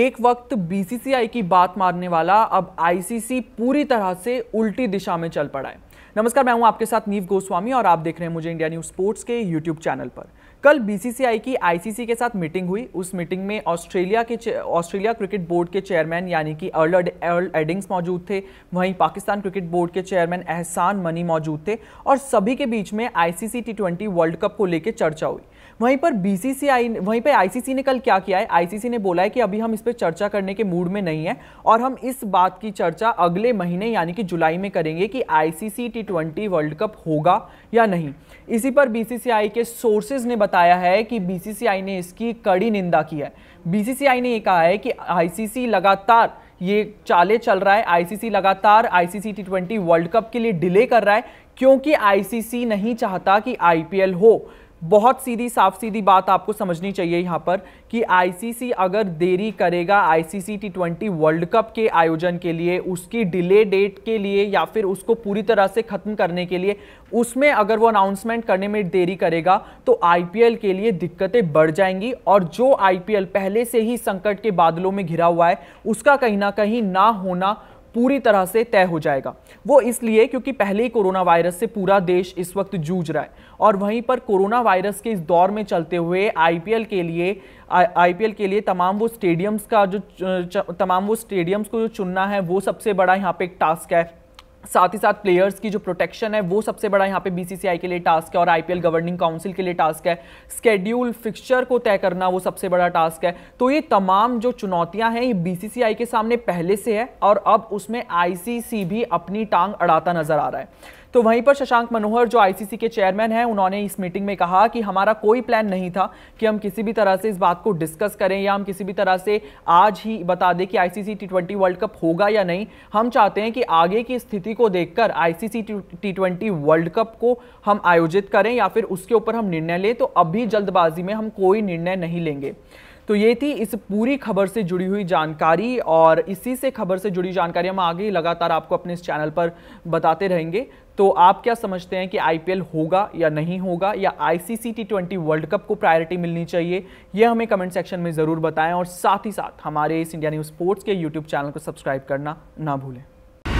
एक वक्त बीसीसीआई की बात मारने वाला अब आईसीसी पूरी तरह से उल्टी दिशा में चल पड़ा है नमस्कार मैं हूं आपके साथ नीव गोस्वामी और आप देख रहे हैं मुझे इंडिया न्यूज स्पोर्ट्स के यूट्यूब चैनल पर कल बीसीसीआई की आईसीसी के साथ मीटिंग हुई उस मीटिंग में ऑस्ट्रेलिया के ऑस्ट्रेलिया क्रिकेट बोर्ड के चेयरमैन यानी कि अर्ल अर्ल एडिंग्स मौजूद थे वहीं पाकिस्तान क्रिकेट बोर्ड के चेयरमैन एहसान मनी मौजूद थे और सभी के बीच में ICC T twenty world cup को लेकर चर्चा हुई वहीं पर बीसीसीआई वहीं पर आईसीसी ने कल क्या किया है आईसीसी ने बोला है कि अभी हम इस पर चर्चा करने के मूड में नहीं है और हम इस बात की चर्चा अगले महीने यानी कि जुलाई में करेंगे कि ICC T twenty world cup होगा या नहीं इसी पर बीसीसीआई के सोर्सेज ने बताया है कि बीसीसीआई ने इसकी कड़ी निंदा की है बीसीसीआई ने यह कहा है कि आईसीसी लगातार ये चाले चल रहा है आईसीसी लगातार ICC T twenty world cup के लिए डिले कर रहा है क्योंकि आईसीसी नहीं चाहता कि आईपीएल हो बहुत सीधी साफ सीधी बात आपको समझनी चाहिए यहाँ पर कि आईसीसी अगर देरी करेगा ICC T twenty world cup के आयोजन के लिए उसकी डिले डेट के लिए या फिर उसको पूरी तरह से ख़त्म करने के लिए उसमें अगर वो अनाउंसमेंट करने में देरी करेगा तो आईपीएल के लिए दिक्कतें बढ़ जाएंगी और जो आईपीएल पहले से ही संकट के बादलों में घिरा हुआ है उसका कहीं ना कहीं ना होना पूरी तरह से तय हो जाएगा वो इसलिए क्योंकि पहले ही कोरोना वायरस से पूरा देश इस वक्त जूझ रहा है और वहीं पर कोरोना वायरस के इस दौर में चलते हुए आईपीएल के लिए आईपीएल के लिए तमाम वो स्टेडियम्स का जो तमाम वो स्टेडियम्स को जो चुनना है वो सबसे बड़ा यहाँ पे एक टास्क है साथ ही साथ प्लेयर्स की जो प्रोटेक्शन है वो सबसे बड़ा यहाँ पे बीसीसीआई के लिए टास्क है और आईपीएल गवर्निंग काउंसिल के लिए टास्क है स्केड्यूल फिक्सचर को तय करना वो सबसे बड़ा टास्क है तो ये तमाम जो चुनौतियां हैं ये बीसीसीआई के सामने पहले से है और अब उसमें आईसीसी भी अपनी टांग अड़ाता नजर आ रहा है तो वहीं पर शशांक मनोहर जो आईसीसी के चेयरमैन हैं उन्होंने इस मीटिंग में कहा कि हमारा कोई प्लान नहीं था कि हम किसी भी तरह से इस बात को डिस्कस करें या हम किसी भी तरह से आज ही बता दें कि ICC T twenty world cup होगा या नहीं हम चाहते हैं कि आगे की स्थिति को देखकर ICC T twenty world cup को हम आयोजित करें या फिर उसके ऊपर हम निर्णय लें तो अभी जल्दबाजी में हम कोई निर्णय नहीं लेंगे तो ये थी इस पूरी खबर से जुड़ी हुई जानकारी और इसी से खबर से जुड़ी जानकारी हम आगे लगातार आपको अपने इस चैनल पर बताते रहेंगे तो आप क्या समझते हैं कि आईपीएल होगा या नहीं होगा या ICC T twenty world cup को प्रायोरिटी मिलनी चाहिए यह हमें कमेंट सेक्शन में ज़रूर बताएं और साथ ही साथ हमारे इस इंडिया न्यूज़ स्पोर्ट्स के यूट्यूब चैनल को सब्सक्राइब करना ना भूलें